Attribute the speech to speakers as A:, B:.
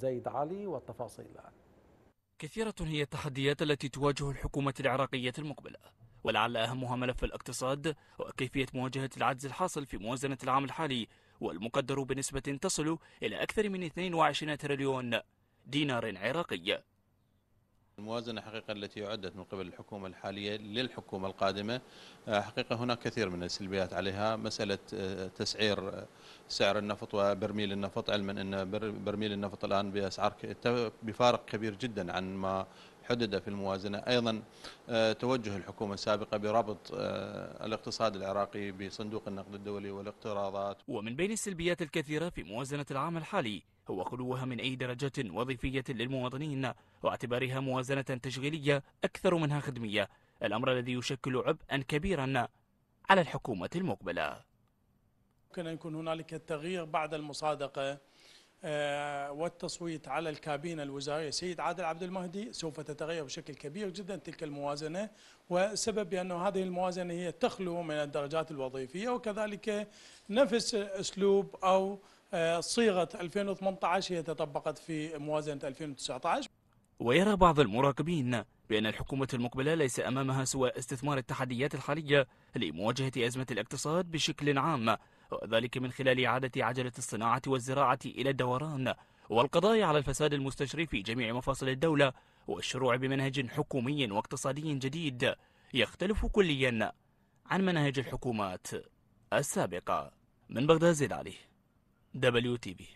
A: زيد علي والتفاصيل الآن
B: كثيرة هي التحديات التي تواجه الحكومة العراقية المقبلة ولعل أهمها ملف الاقتصاد وكيفية مواجهة العجز الحاصل في موازنة العام الحالي والمقدر بنسبة تصل إلى أكثر من 22 تريليون دينار عراقي الموازنة حقيقة التي أعدت من قبل
A: الحكومة الحالية للحكومة القادمة آه، حقيقة هناك كثير من السلبيات عليها مسألة آه، تسعير آه، سعر النفط وبرميل النفط علما أن برميل النفط الآن بأسعار بفارق كبير جدا عن ما حدد في الموازنة أيضا توجه الحكومة السابقة بربط الاقتصاد العراقي بصندوق النقد الدولي
B: والاقتراضات ومن بين السلبيات الكثيرة في موازنة العام الحالي هو خلوها من أي درجة وظيفية للمواطنين واعتبارها موازنة تشغيلية أكثر منها خدمية الأمر الذي يشكل عبئا كبيرا على الحكومة المقبلة
C: يمكن أن يكون هنالك التغيير بعد المصادقة آه، والتصويت على الكابينة الوزارية سيد عادل عبد المهدي سوف تتغير بشكل كبير جدا تلك الموازنة والسبب بأن هذه الموازنة هي تخلو من الدرجات الوظيفية وكذلك نفس أسلوب أو آه، صيغة 2018 هي تطبقت في موازنة 2019
B: ويرى بعض المراقبين بأن الحكومة المقبلة ليس أمامها سوى استثمار التحديات الحالية لمواجهة أزمة الاقتصاد بشكل عام وذلك من خلال إعادة عجلة الصناعة والزراعة إلى الدوران والقضاء على الفساد المستشري في جميع مفاصل الدولة والشروع بمنهج حكومي واقتصادي جديد يختلف كليا عن مناهج الحكومات السابقة من بغداد زيد عليه دبليو تي بي